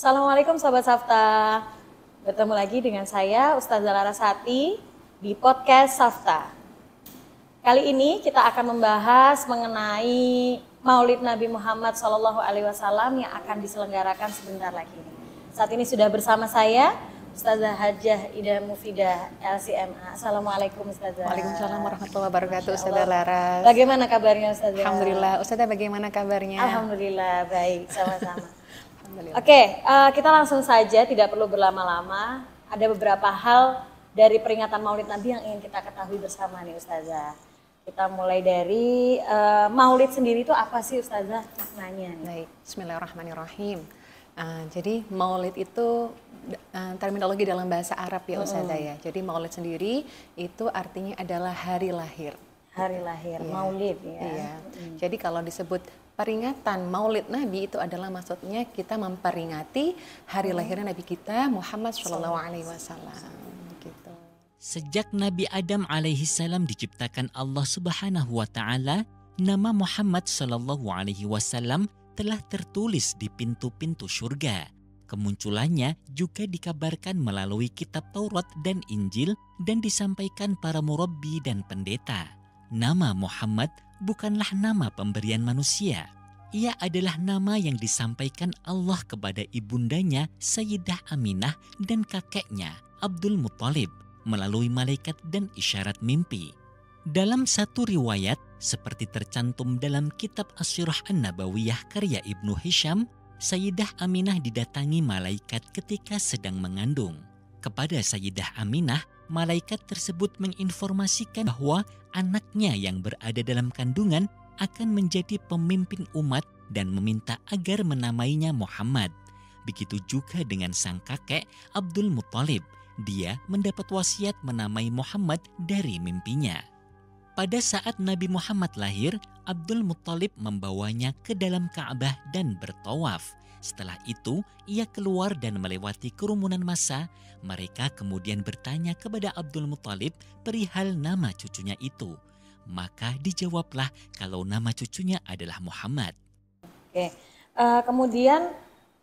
Assalamualaikum sahabat Safta. Bertemu lagi dengan saya Ustazah Larasati di podcast Safta. Kali ini kita akan membahas mengenai Maulid Nabi Muhammad Shallallahu Alaihi Wasallam yang akan diselenggarakan sebentar lagi. Saat ini sudah bersama saya Ustazah Hajah Ida Mufida LCMA. Assalamualaikum Ustazah. Waalaikumsalam warahmatullahi wabarakatuh Ustazah Laras. Bagaimana kabarnya Ustazah? Alhamdulillah. Ustazah bagaimana kabarnya? Alhamdulillah baik sama-sama. Oke, okay, uh, eh, kita langsung saja, tidak perlu berlama-lama. Ada beberapa hal dari peringatan Maulid Nabi yang ingin kita ketahui bersama nih Ustazah. Kita mulai dari uh, Maulid sendiri itu apa sih Ustazah maknanya? Nih? Baik, Bismillahirrahmanirrahim. Uh, jadi Maulid itu terminologi dalam bahasa Arab ya Ustazah ya. Jadi Maulid sendiri itu artinya adalah hari lahir. Hari lahir, ya. Maulid ya. Iya. Jadi kalau disebut peringatan Maulid Nabi itu adalah maksudnya kita memperingati hari hmm. lahirnya Nabi kita Muhammad Shallallahu Alaihi Wasallam. Gitu. Sejak Nabi Adam alaihi salam diciptakan Allah Subhanahu wa taala, nama Muhammad Shallallahu alaihi wasallam telah tertulis di pintu-pintu surga. Kemunculannya juga dikabarkan melalui kitab Taurat dan Injil dan disampaikan para murabbi dan pendeta. Nama Muhammad bukanlah nama pemberian manusia. Ia adalah nama yang disampaikan Allah kepada ibundanya Sayyidah Aminah dan kakeknya Abdul Muthalib melalui malaikat dan isyarat mimpi. Dalam satu riwayat, seperti tercantum dalam kitab Asyurah An-Nabawiyah karya Ibnu Hisham, Sayyidah Aminah didatangi malaikat ketika sedang mengandung. Kepada Sayyidah Aminah, malaikat tersebut menginformasikan bahwa anaknya yang berada dalam kandungan akan menjadi pemimpin umat dan meminta agar menamainya Muhammad. Begitu juga dengan sang kakek Abdul Muthalib. Dia mendapat wasiat menamai Muhammad dari mimpinya. Pada saat Nabi Muhammad lahir, Abdul Muthalib membawanya ke dalam Ka'bah dan bertawaf. Setelah itu, ia keluar dan melewati kerumunan massa. Mereka kemudian bertanya kepada Abdul Muthalib perihal nama cucunya itu. Maka dijawablah kalau nama cucunya adalah Muhammad. Oke, uh, kemudian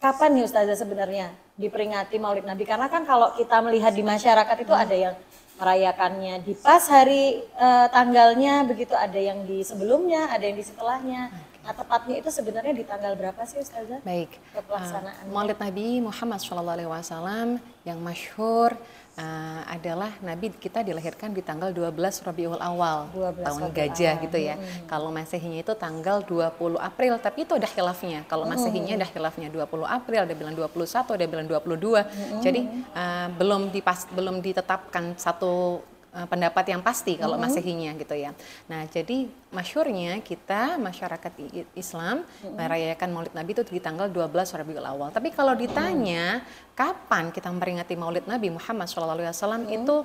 kapan nih Ustazah sebenarnya diperingati Maulid Nabi? Karena kan kalau kita melihat di masyarakat itu ada yang merayakannya di pas hari uh, tanggalnya begitu ada yang di sebelumnya ada yang di setelahnya Nah, tepatnya itu sebenarnya di tanggal berapa sih Ustazah? Baik. Pelaksanaan. Uh, ah, Maulid Nabi Muhammad Shallallahu Alaihi Wasallam yang masyhur uh, adalah Nabi kita dilahirkan di tanggal 12 Rabiul Awal 12 tahun Rabiul gajah Allah. gitu ya. Hmm. Kalau Masehinya itu tanggal 20 April tapi itu ada khilafnya. Kalau Masehinya hmm. ada khilafnya 20 April, ada bilang 21, ada bilang 22. Hmm. Jadi uh, belum dipas belum ditetapkan satu Eh, pendapat yang pasti kalau mm -hmm. masehinya gitu ya. Nah jadi masyurnya kita masyarakat Islam mm -hmm. merayakan Maulid Nabi itu di tanggal 12 Rabiul Awal. Tapi kalau ditanya mm -hmm. kapan kita memperingati Maulid Nabi Muhammad SAW mm -hmm. itu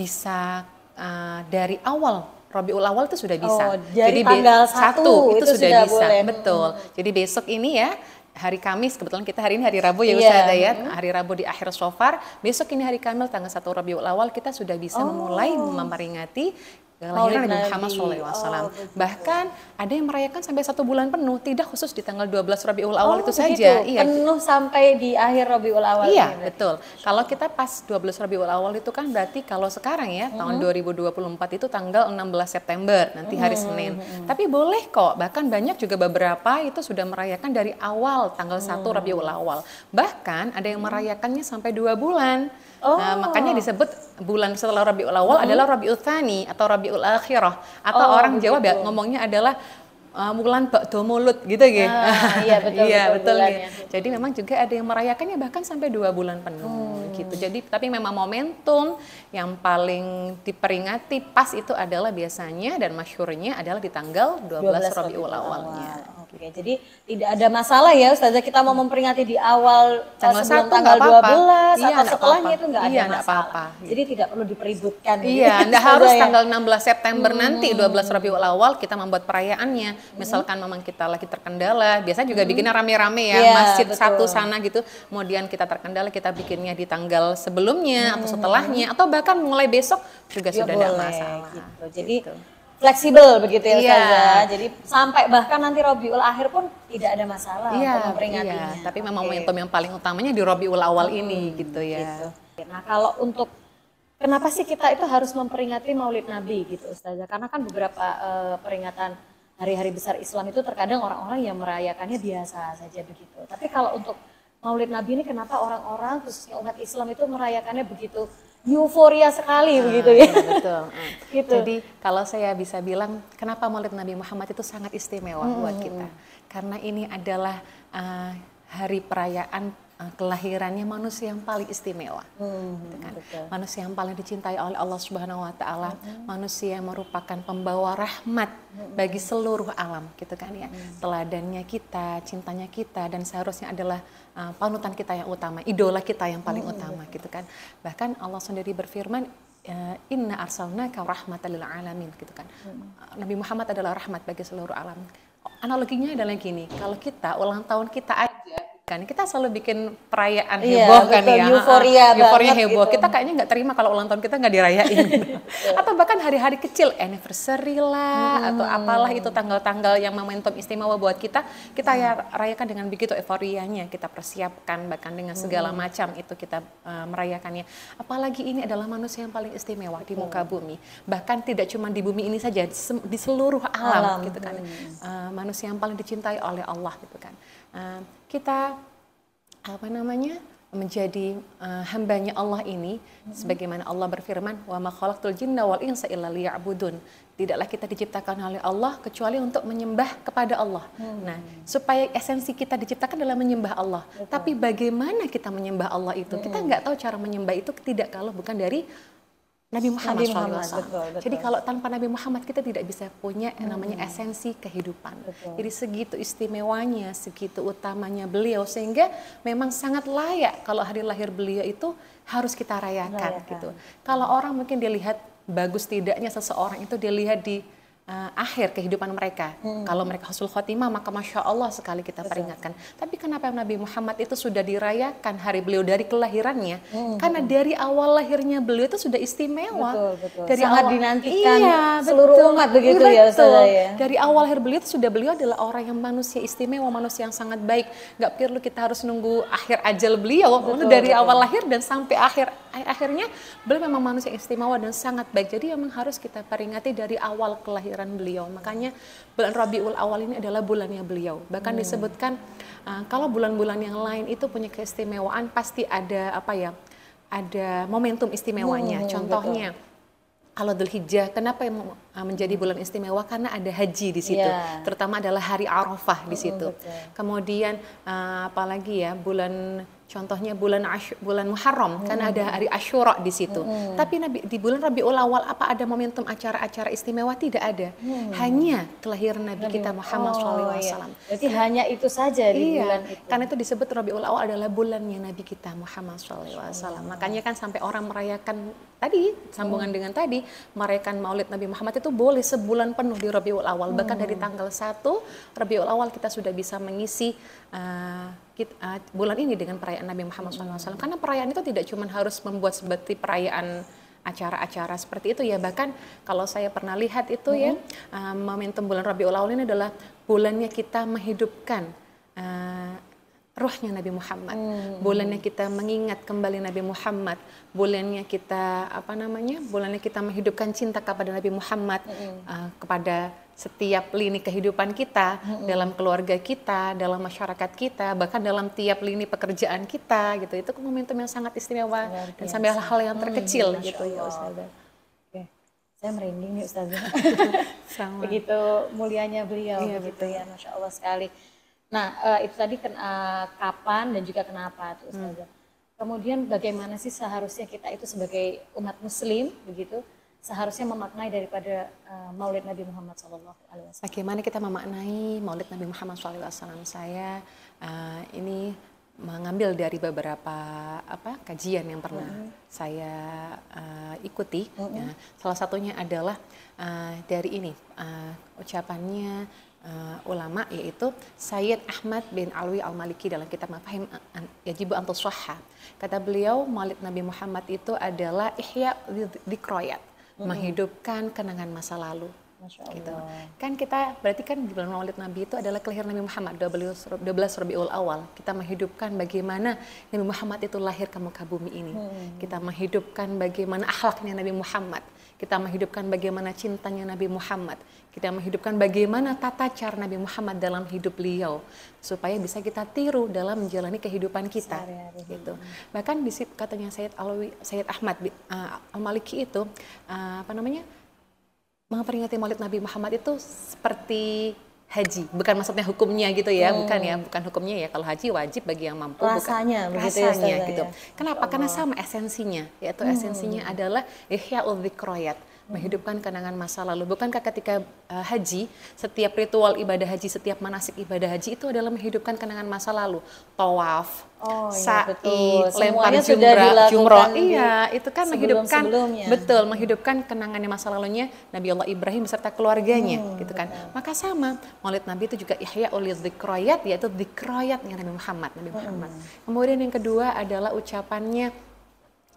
bisa uh, dari awal Rabiul Awal itu sudah bisa. Oh, jadi, jadi tanggal satu itu, itu sudah, sudah bisa, boleh. betul. Jadi besok ini ya hari Kamis kebetulan kita hari ini hari Rabu ya yeah. Ustazah ya hari Rabu di akhir Sofar besok ini hari Kamil tanggal 1 Rabiul Awal kita sudah bisa oh. memulai memperingati kelahiran Nabi Muhammad SAW. Oh, Bahkan ada yang merayakan sampai satu bulan penuh, tidak khusus di tanggal 12 Rabiul Awal oh, itu begitu. saja. Iya. Penuh sampai di akhir Rabiul Awal. Iya, ini, betul. Kalau kita pas 12 Rabiul Awal itu kan berarti kalau sekarang ya, mm -hmm. tahun 2024 mm-hmm. itu tanggal 16 September, nanti hari -hmm. Senin. Mm-hmm. Tapi boleh kok, bahkan banyak juga beberapa itu sudah merayakan dari awal tanggal 1 mm -hmm. Rabiul Awal. Bahkan ada yang merayakannya sampai dua bulan. Nah, oh. Nah, makanya disebut bulan setelah Rabiul Awal hmm. adalah Rabiul Tsani atau Rabiul Akhirah atau oh, oh orang Jawa betul. ngomongnya adalah uh, bulan bakdo mulut gitu gitu. Ah, iya betul. iya betul. betul Jadi memang juga ada yang merayakannya bahkan sampai dua bulan penuh hmm. gitu. Jadi tapi memang momentum yang paling diperingati pas itu adalah biasanya dan masyurnya adalah di tanggal 12, 12 Rabiul Awalnya. Awal. Oke, Jadi tidak ada masalah ya Ustazah kita mau memperingati di awal eh, tanggal sebelum 1, tanggal 12 iya, atau setelahnya apa itu enggak iya, ada masalah. Apa -apa. Iya. Jadi iya. tidak perlu dipeributkan. Iya, enggak harus ya. tanggal 16 September hmm. nanti 12 Rabiul Awal kita membuat perayaannya. Hmm. Misalkan memang kita lagi terkendala, biasanya juga hmm. bikinnya rame-rame ya, yeah, masjid betul. satu sana gitu. Kemudian kita terkendala kita bikinnya di tanggal sebelumnya hmm. atau setelahnya atau bahkan mulai besok juga ya, sudah boleh, ada masalah. Gitu. Jadi gitu fleksibel begitu ya iya. Ustazah. Jadi sampai bahkan nanti Robiul akhir pun tidak ada masalah yeah, untuk memperingatinya. Yeah. Tapi memang momentum yang paling utamanya di Robiul awal hmm, ini gitu ya. Gitu. Nah, kalau untuk kenapa sih kita itu harus memperingati Maulid Nabi gitu Ustazah? Karena kan beberapa uh, peringatan hari-hari besar Islam itu terkadang orang-orang yang merayakannya biasa saja begitu. Tapi kalau untuk Maulid Nabi ini kenapa orang-orang khususnya umat Islam itu merayakannya begitu euforia sekali hmm, begitu ya. Iya, betul. Hmm. gitu. Jadi kalau saya bisa bilang kenapa Maulid Nabi Muhammad itu sangat istimewa hmm. buat kita. Karena ini adalah uh, hari perayaan Eh, kelahirannya manusia yang paling istimewa, hmm, gitu kan? betul. manusia yang paling dicintai oleh Allah Subhanahu Wa Taala, hmm. manusia yang merupakan pembawa rahmat hmm. bagi seluruh alam, gitu kan ya. Hmm. Teladannya kita, cintanya kita, dan seharusnya adalah uh, panutan kita yang utama, idola kita yang paling hmm, utama, gitu kan. Bahkan Allah sendiri berfirman, eh, Inna arsalna kau rahmatalil alamin, gitu kan. Hmm. Nabi Muhammad adalah rahmat bagi seluruh alam. Analoginya adalah gini, kalau kita ulang tahun kita aja kan kita selalu bikin perayaan iya, heboh kan betul, ya euforia euforia heboh gitu. kita kayaknya nggak terima kalau ulang tahun kita nggak dirayain iya. atau bahkan hari-hari kecil anniversary lah hmm. atau apalah itu tanggal-tanggal yang momentum istimewa buat kita kita hmm. ya rayakan dengan begitu euforianya kita persiapkan bahkan dengan segala hmm. macam itu kita uh, merayakannya apalagi ini adalah manusia yang paling istimewa di muka hmm. bumi bahkan tidak cuma di bumi ini saja di seluruh alam, alam. gitu kan hmm. uh, manusia yang paling dicintai oleh Allah gitu kan Ehm, kita apa namanya menjadi uh, hambanya Allah ini hmm. sebagaimana Allah berfirman wa ma khalaqtul jinna wal insa illa liya'budun tidaklah kita diciptakan oleh Allah kecuali untuk menyembah kepada Allah. Hmm. Nah, supaya esensi kita diciptakan adalah menyembah Allah. Betul. Tapi bagaimana kita menyembah Allah itu? Hmm. Kita nggak tahu cara menyembah itu tidak kalau bukan dari Nabi Muhammad. Nabi Muhammad betul, betul. Jadi kalau tanpa Nabi Muhammad kita tidak bisa punya yang namanya hmm. esensi kehidupan. Betul. Jadi segitu istimewanya, segitu utamanya beliau sehingga memang sangat layak kalau hari lahir beliau itu harus kita rayakan, rayakan. gitu. Kalau orang mungkin dilihat bagus tidaknya seseorang itu dilihat di uh, akhir kehidupan mereka. Hmm. Kalau mereka hasil khotimah maka masya Allah sekali kita Betul. peringatkan. Tapi kenapa Nabi Muhammad itu sudah dirayakan hari beliau dari kelahirannya? Hmm. Karena dari awal lahirnya beliau itu sudah istimewa. Betul, betul. Dari Sangat awal, dinantikan iya, seluruh betul. umat begitu ya, betul. ya saya. Dari awal lahir beliau itu sudah beliau adalah orang yang manusia istimewa, manusia yang sangat baik. Gak perlu kita harus nunggu akhir ajal beliau. Betul, dari betul. awal lahir dan sampai akhir akhirnya beliau memang manusia istimewa dan sangat baik. Jadi memang harus kita peringati dari awal kelahiran kelahiran beliau. Makanya bulan Rabiul Awal ini adalah bulannya beliau. Bahkan hmm. disebutkan uh, kalau bulan-bulan yang lain itu punya keistimewaan pasti ada apa ya? Ada momentum istimewanya. Hmm, Contohnya betul. Kalau Hijjah, kenapa eh, menjadi hmm. bulan istimewa? Karena ada haji di situ, yeah. terutama adalah hari Arafah di hmm, situ. Mm, betul. Kemudian eh, apalagi ya bulan Contohnya bulan Ash, bulan Muharram kan hmm. kan ada hari Ashura di situ. Hmm. Tapi Nabi, di bulan Rabiul Awal apa ada momentum acara-acara istimewa tidak ada. Hmm. Hanya kelahiran Nabi, Nabi kita Muhammad oh, SAW. Iya. Jadi hanya itu saja di iya. bulan itu. Karena itu disebut Rabiul Awal adalah bulannya Nabi kita Muhammad SAW. Makanya kan sampai orang merayakan tadi sambungan hmm. dengan tadi merayakan Maulid Nabi Muhammad itu boleh sebulan penuh di Rabiul Awal. Hmm. Bahkan dari hmm. tanggal 1 Rabiul Awal kita sudah bisa mengisi uh, kita, uh, bulan ini dengan perayaan Nabi Muhammad SAW. Karena perayaan itu tidak cuma harus membuat seperti perayaan acara-acara seperti itu ya bahkan kalau saya pernah lihat itu -hmm. ya uh, momentum bulan Rabiul Awal ini adalah bulannya kita menghidupkan uh, ah, rohnya Nabi Muhammad Hmm. bulannya kita mengingat kembali Nabi Muhammad bulannya kita apa namanya bulannya kita menghidupkan cinta kepada Nabi Muhammad hmm. uh, kepada setiap lini kehidupan kita, mm-hmm. dalam keluarga kita, dalam masyarakat kita, bahkan dalam tiap lini pekerjaan kita gitu. Itu momentum yang sangat istimewa dan sampai hal-hal yang terkecil hmm, gitu ya Ustazah. Oke. Saya merinding nih Ustazah. Sama. Begitu mulianya beliau iya, begitu betul. ya, Masya Allah sekali. Nah, uh, itu tadi ken, uh, kapan dan juga kenapa tuh hmm. Ustazah. Hmm. Kemudian bagaimana sih seharusnya kita itu sebagai umat muslim begitu seharusnya memaknai daripada uh, Maulid Nabi Muhammad SAW. Alaihi Wasallam. Bagaimana kita memaknai Maulid Nabi Muhammad SAW? Saya uh, ini mengambil dari beberapa apa kajian yang pernah mm -hmm. saya uh, ikuti. Mm -hmm. ya. salah satunya adalah uh, dari ini uh, ucapannya uh, ulama yaitu Sayyid Ahmad bin Alwi Al-Maliki dalam kitab Mafahim Yajibu Antuswaha. Kata beliau, Maulid Nabi Muhammad itu adalah ihya dikroyat hmm. menghidupkan kenangan masa lalu. Masya gitu. Allah. Gitu. Kan kita berarti kan di bulan Maulid Nabi itu adalah kelahiran Nabi Muhammad 12 Rabiul Awal. Kita menghidupkan bagaimana Nabi Muhammad itu lahir ke muka bumi ini. Hmm. Kita menghidupkan bagaimana akhlaknya Nabi Muhammad. Kita menghidupkan bagaimana cintanya Nabi Muhammad. Kita menghidupkan bagaimana tata cara Nabi Muhammad dalam hidup beliau supaya bisa kita tiru dalam menjalani kehidupan kita. Gitu. Bahkan di katanya Sayyid Alawi, Sayyid Ahmad uh, Al-Maliki itu uh, apa namanya? Memperingati Maulid Nabi Muhammad itu seperti haji, bukan maksudnya hukumnya gitu ya, hmm. bukan ya, bukan hukumnya ya. Kalau haji wajib bagi yang mampu, rasanya, bukan begitu rasanya ya, gitu. Ya. Kenapa? Allah. Karena sama esensinya, yaitu hmm. esensinya adalah ihya dzikroyat menghidupkan kenangan masa lalu. Bukankah ketika uh, haji, setiap ritual ibadah haji, setiap manasik ibadah haji itu adalah menghidupkan kenangan masa lalu. Tawaf, oh, iya, sa'i, lempar jumrah, jumrah, jumroh. Iya, itu kan menghidupkan betul, menghidupkan kenangan masa lalunya Nabi Allah Ibrahim beserta keluarganya, hmm, gitu kan. Betul. Maka sama, Maulid Nabi itu juga ihya oleh dzikroyat yaitu dzikroyatnya Nabi Muhammad, Nabi hmm. Muhammad. Hmm. Kemudian yang kedua adalah ucapannya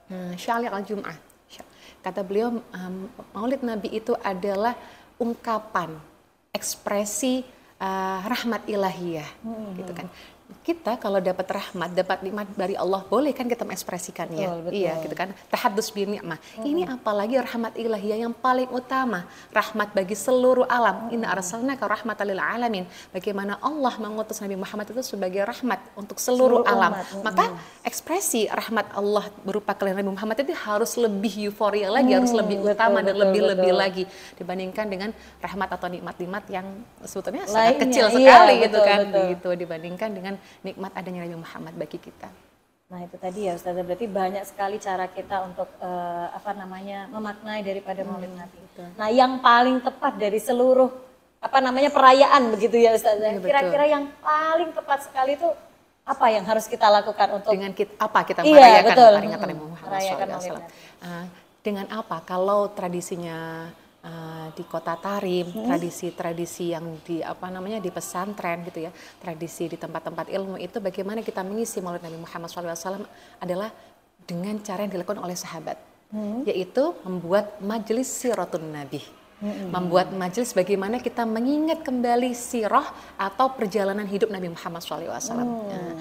hmm, eh, al-jum'ah Kata beliau, Maulid Nabi itu adalah ungkapan, ekspresi uh, rahmat ilahiyah, hmm. gitu kan kita kalau dapat rahmat, dapat nikmat dari Allah, boleh kan kita mengekspresikannya? Betul, betul. Iya, gitu kan. Tahadus bin ni'mah. Hmm. Ini apalagi rahmat ilahiyah yang paling utama, rahmat bagi seluruh alam. Hmm. Inna arsalnaka rahmatan lil alamin. Bagaimana Allah mengutus Nabi Muhammad itu sebagai rahmat untuk seluruh, seluruh alam. Umat. Maka ekspresi rahmat Allah berupa kalian Nabi Muhammad itu harus lebih euforia lagi, hmm. harus lebih mm, utama betul, dan lebih-lebih lagi dibandingkan dengan rahmat atau nikmat-nikmat yang sebetulnya Lainnya, sangat kecil iya, sekali gitu betul, gitu kan. Betul. Gitu dibandingkan dengan nikmat adanya Nabi Muhammad bagi kita. Nah itu tadi ya Ustazah, berarti banyak sekali cara kita untuk uh, apa namanya memaknai daripada hmm, Maulid Nabi. nah yang paling tepat dari seluruh apa namanya perayaan begitu ya Ustazah, iya, kira-kira yang paling tepat sekali itu apa yang harus kita lakukan untuk dengan kita, apa kita iya, merayakan iya, betul. peringatan Nabi Muhammad SAW? Ah, dengan apa? Kalau tradisinya uh, di kota Tarim, mm-hmm. tradisi-tradisi yang di apa namanya di pesantren gitu ya, tradisi di tempat-tempat ilmu itu bagaimana kita mengisi Maulid Nabi Muhammad SAW adalah dengan cara yang dilakukan oleh sahabat, hmm. yaitu membuat majelis sirotun Nabi. Mm-hmm. Membuat majelis bagaimana kita mengingat kembali sirah atau perjalanan hidup Nabi Muhammad SAW. Hmm.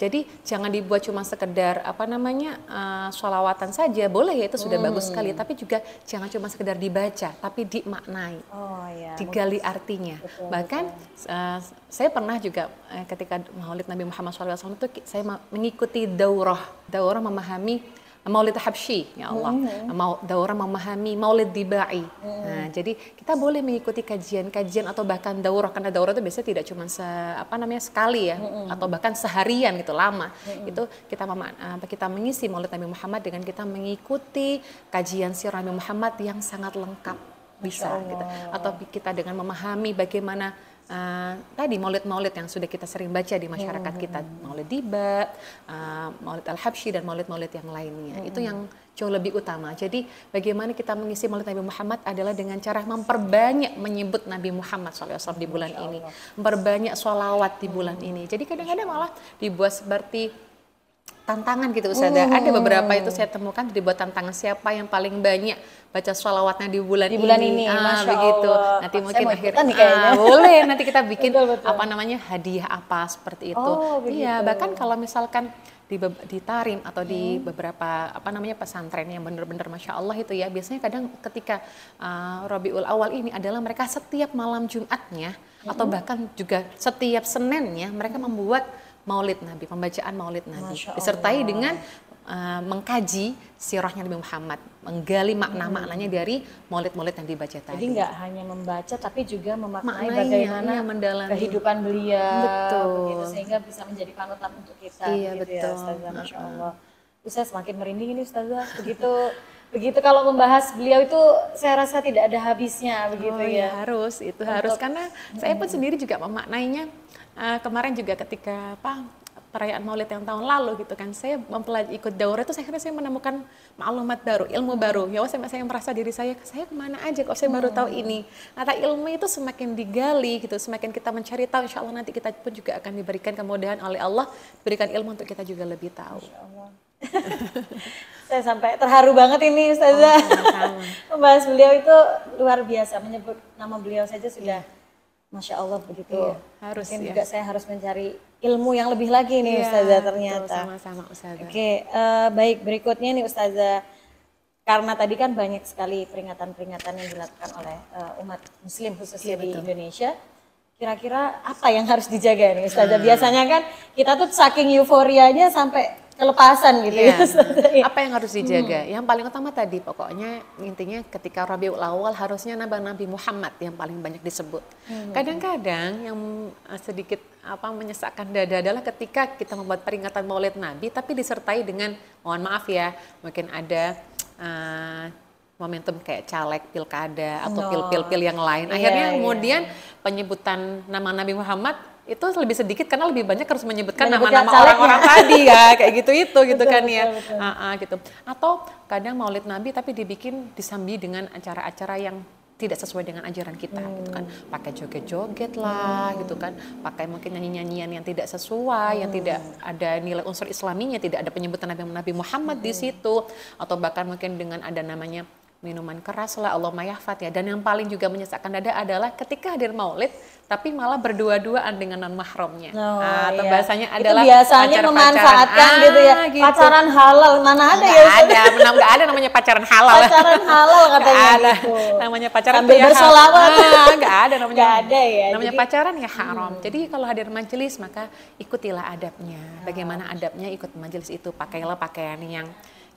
Jadi jangan dibuat cuma sekedar apa namanya uh, sholawatan saja, boleh ya itu sudah hmm. bagus sekali. Tapi juga jangan cuma sekedar dibaca, tapi dimaknai, oh, ya. digali Mungkin. artinya. Betul, Bahkan betul. Uh, saya pernah juga uh, ketika Maulid Nabi Muhammad SAW itu saya mengikuti daurah, daurah memahami Maulid Habshi, ya Allah hmm. mau daurah memahami Maulid Dibai hmm. nah, jadi kita boleh mengikuti kajian-kajian atau bahkan daurah karena daurah itu biasanya tidak cuma se, apa namanya sekali ya hmm. atau bahkan seharian gitu lama hmm. itu kita memang kita mengisi Maulid Nabi Muhammad dengan kita mengikuti kajian Sirah Nabi Muhammad yang sangat lengkap bisa gitu atau kita dengan memahami bagaimana uh, tadi maulid-maulid yang sudah kita sering baca di masyarakat hmm. kita, maulid dibat, uh, eh, maulid al-habsyi dan maulid-maulid yang lainnya. Hmm. Itu yang jauh lebih utama. Jadi bagaimana kita mengisi maulid Nabi Muhammad adalah dengan cara memperbanyak menyebut Nabi Muhammad SAW di bulan ini, memperbanyak sholawat di bulan ini. Jadi kadang-kadang malah dibuat seperti tantangan gitu Ustazah. Hmm. Ada beberapa itu saya temukan dibuat tantangan siapa yang paling banyak baca sholawatnya di bulan di bulan ini, ini ah, Masya begitu Allah. nanti mungkin akhir ah, boleh nanti kita bikin betul, betul. apa namanya hadiah apa seperti itu oh, iya bahkan kalau misalkan di, di Tarim atau di hmm. beberapa apa namanya pesantren yang benar-benar masya Allah itu ya biasanya kadang ketika uh, ah, Robiul Awal ini adalah mereka setiap malam Jumatnya hmm. atau bahkan juga setiap Seninnya mereka membuat Maulid Nabi, pembacaan Maulid Nabi, disertai dengan uh, mengkaji sirahnya Nabi Muhammad, menggali makna-maknanya hmm. dari maulid-maulid yang dibaca tadi. Jadi nggak hanya membaca tapi juga memaknai Maknanya, bagaimana iya, mendalami. kehidupan beliau, betul. Begitu, sehingga bisa menjadi panutan untuk kita. Iya gitu ya, betul. Ya, Ustazah, semakin merinding ini Ustazah, begitu begitu kalau membahas beliau itu saya rasa tidak ada habisnya begitu oh, iya, ya. harus itu Untuk, harus karena saya pun hmm. sendiri juga memaknainya Eh, kemarin juga ketika apa perayaan Maulid yang tahun lalu gitu kan saya mempelajari ikut daurah itu saya saya menemukan maklumat baru ilmu baru ya saya saya merasa diri saya saya kemana aja kok saya hmm. baru tahu ini kata ilmu itu semakin digali gitu semakin kita mencari tahu insya Allah nanti kita pun juga akan diberikan kemudahan oleh Allah berikan ilmu untuk kita juga lebih tahu saya sampai terharu banget ini Ustazah oh, membahas beliau itu luar biasa menyebut nama beliau saja sudah yeah Masya Allah begitu. Iya, harus Mungkin ya. juga saya harus mencari ilmu yang lebih lagi nih iya, Ustazah ternyata. Sama-sama Ustazah. Oke, uh, baik berikutnya nih Ustazah. Karena tadi kan banyak sekali peringatan-peringatan yang dilakukan oleh uh, umat muslim khususnya iya, di betul. Indonesia. Kira-kira apa yang harus dijaga nih Ustazah? Hmm. Biasanya kan kita tuh saking euforianya sampai kelepasan gitu ya. ya. Apa yang harus dijaga? Hmm. Yang paling utama tadi pokoknya intinya ketika Rabiul Awal harusnya nabi Nabi Muhammad yang paling banyak disebut. Hmm. Kadang-kadang hmm. yang sedikit apa menyesakkan dada adalah ketika kita membuat peringatan Maulid Nabi tapi disertai dengan mohon maaf ya, mungkin ada uh, momentum kayak caleg pilkada atau pil-pil-pil yang lain. Iya, Akhirnya yeah, kemudian yeah. penyebutan nama Nabi Muhammad itu lebih sedikit karena lebih banyak harus menyebutkan nama-nama orang-orang tadi ya kayak gitu itu gitu kan ya Uh, uh, gitu atau kadang maulid nabi tapi dibikin disambi dengan acara-acara yang tidak sesuai dengan ajaran kita hmm. gitu kan hmm. pakai joget-joget lah hmm. gitu kan pakai mungkin nyanyi-nyanyian yang tidak sesuai hmm. yang tidak hmm. ada nilai unsur islaminya tidak ada penyebutan Nabi Nabi Muhammad hmm. di situ atau bahkan mungkin dengan ada namanya minuman keras lah, Allah mayahfat ya. Dan yang paling juga menyesakkan dada adalah ketika hadir maulid, tapi malah berdua-duaan dengan non mahramnya. Oh, nah, atau iya. bahasanya adalah itu biasanya pacar memanfaatkan ah, gitu ya. Gitu. Pacaran halal mana ada gak ya? Ada, menang nggak ada namanya pacaran halal. Pacaran halal katanya. ada. Gitu. Namanya pacaran Sambil bersolawat. Ah, ada namanya. Gak ada ya. Namanya jadi, pacaran ya haram. Hmm. Jadi kalau hadir majelis maka ikutilah adabnya. Bagaimana adabnya ikut majelis itu pakailah pakaian yang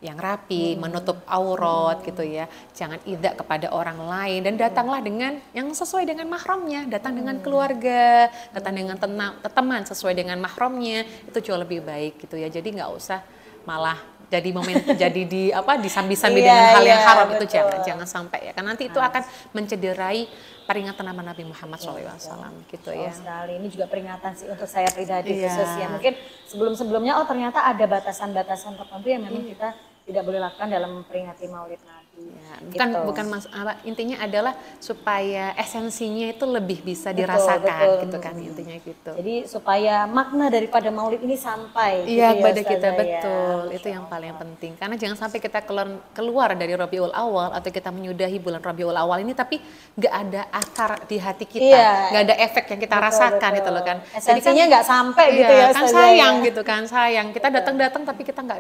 yang rapi, hmm. menutup aurat hmm. gitu ya. Jangan tidak kepada orang lain dan datanglah dengan yang sesuai dengan mahramnya, datang hmm. dengan keluarga, datang dengan tenang, teman sesuai dengan mahramnya itu jauh lebih baik gitu ya. Jadi nggak usah malah jadi momen jadi di apa disambi-sambi yeah, dengan hal yeah, yang iya, haram betul. itu jangan jangan sampai ya kan nanti itu akan mencederai peringatan nama Nabi Muhammad yeah, iya, SAW gitu oh, ya. sekali ini juga peringatan sih untuk saya pribadi iya. khusus ya mungkin sebelum sebelumnya oh ternyata ada batasan-batasan tertentu yang memang yeah. kita tidak boleh lakukan dalam memperingati Maulid Nabi. Ya, bukan gitu. bukan mas intinya adalah supaya esensinya itu lebih bisa betul, dirasakan betul. gitu kan intinya gitu. Jadi supaya makna daripada maulid ini sampai gitu Iya, gitu kepada ya, kita betul. Itu yang paling penting. Karena jangan sampai kita keluar, keluar dari Rabiul Awal atau kita menyudahi bulan Rabiul Awal ini tapi nggak ada akar di hati kita, iya. nggak ada efek yang kita betul, rasakan betul. itu loh kan. kan. Esensinya nggak kan, sampai iya, gitu ya. Kan sayang ya. gitu kan, sayang. Kita datang-datang tapi kita nggak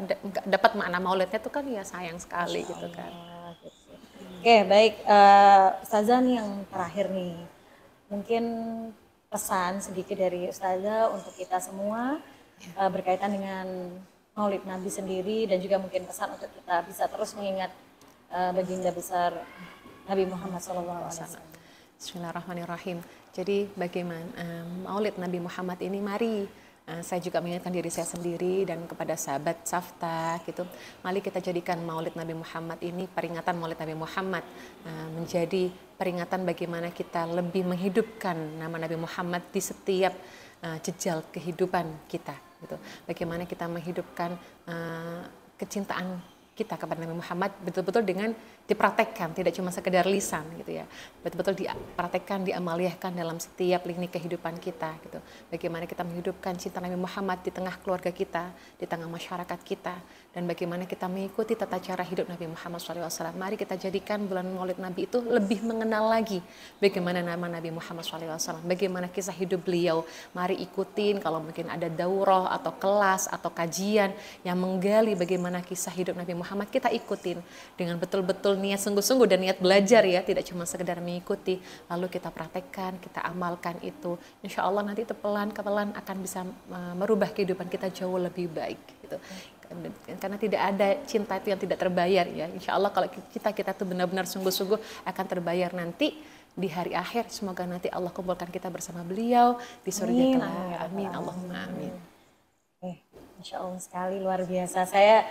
dapat makna maulidnya itu kan ya sayang sekali gitu kan. Oke, baik. Uh, Ustazah nih yang terakhir nih. Mungkin pesan sedikit dari Ustazah untuk kita semua uh, berkaitan dengan maulid Nabi sendiri dan juga mungkin pesan untuk kita bisa terus mengingat uh, baginda besar Nabi Muhammad SAW. Bismillahirrahmanirrahim. Jadi bagaimana um, maulid Nabi Muhammad ini mari Eh, saya juga mengingatkan diri saya sendiri dan kepada sahabat Safta gitu. Mari kita jadikan Maulid Nabi Muhammad ini peringatan Maulid Nabi Muhammad eh, menjadi peringatan bagaimana kita lebih menghidupkan nama Nabi Muhammad di setiap eh, jejal kehidupan kita gitu. Bagaimana kita menghidupkan kecintaan kita kepada Nabi Muhammad betul-betul dengan dipraktekkan, tidak cuma sekedar lisan gitu ya. Betul-betul dipraktekkan, diamaliahkan dalam setiap lini kehidupan kita gitu. Bagaimana kita menghidupkan cinta Nabi Muhammad di tengah keluarga kita, di tengah masyarakat kita dan bagaimana kita mengikuti tata cara hidup Nabi Muhammad SAW. Mari kita jadikan bulan Maulid Nabi itu lebih mengenal lagi bagaimana nama Nabi Muhammad SAW, bagaimana kisah hidup beliau. Mari ikutin kalau mungkin ada daurah atau kelas atau kajian yang menggali bagaimana kisah hidup Nabi Muhammad kita ikutin dengan betul-betul betul-betul niat sungguh-sungguh dan niat belajar ya, tidak cuma sekedar mengikuti, lalu kita praktekkan, kita amalkan itu. Insya Allah nanti itu pelan-pelan akan bisa e, merubah kehidupan kita jauh lebih baik. Gitu. Karena tidak ada cinta itu yang tidak terbayar ya. Insya Allah kalau kita kita tuh benar-benar sungguh-sungguh akan terbayar nanti di hari akhir. Semoga nanti Allah kumpulkan kita bersama beliau di surga amin, kelak. Amin. Allahumma amin. Eh, insya Allah sekali luar biasa. Saya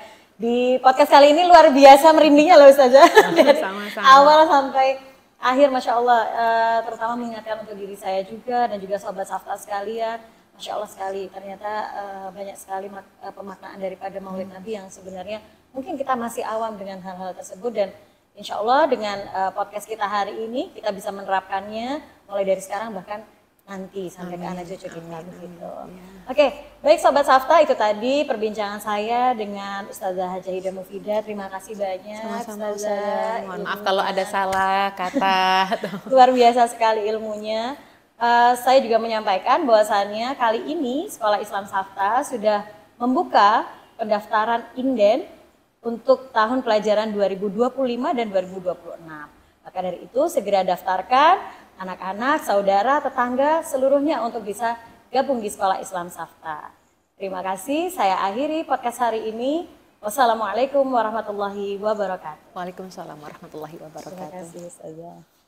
di podcast kali ini luar biasa merindingnya loh saja dari awal sampai akhir, masya Allah. Uh, terutama mengingatkan untuk diri saya juga dan juga sahabat Safta sekalian. Masya Allah sekali, ternyata uh, banyak sekali uh, pemaknaan daripada Maulid Nabi yang sebenarnya mungkin kita masih awam dengan hal-hal tersebut dan Insya Allah dengan uh, podcast kita hari ini kita bisa menerapkannya mulai dari sekarang bahkan nanti sampai ke anak cucu kita begitu. Ya. Oke, baik sobat Safta itu tadi perbincangan saya dengan Ustazah Haja Mufida. Terima kasih banyak Sama-sama Ustazah. Mohon iya. maaf kalau ada salah kata. Luar biasa sekali ilmunya. Uh, saya juga menyampaikan bahwasannya kali ini Sekolah Islam Safta sudah membuka pendaftaran inden untuk tahun pelajaran 2025 dan 2026. Maka dari itu segera daftarkan anak-anak, saudara, tetangga, seluruhnya untuk bisa gabung di Sekolah Islam Safta. Terima kasih, saya akhiri podcast hari ini. Wassalamualaikum warahmatullahi wabarakatuh. Waalaikumsalam warahmatullahi wabarakatuh. Terima kasih,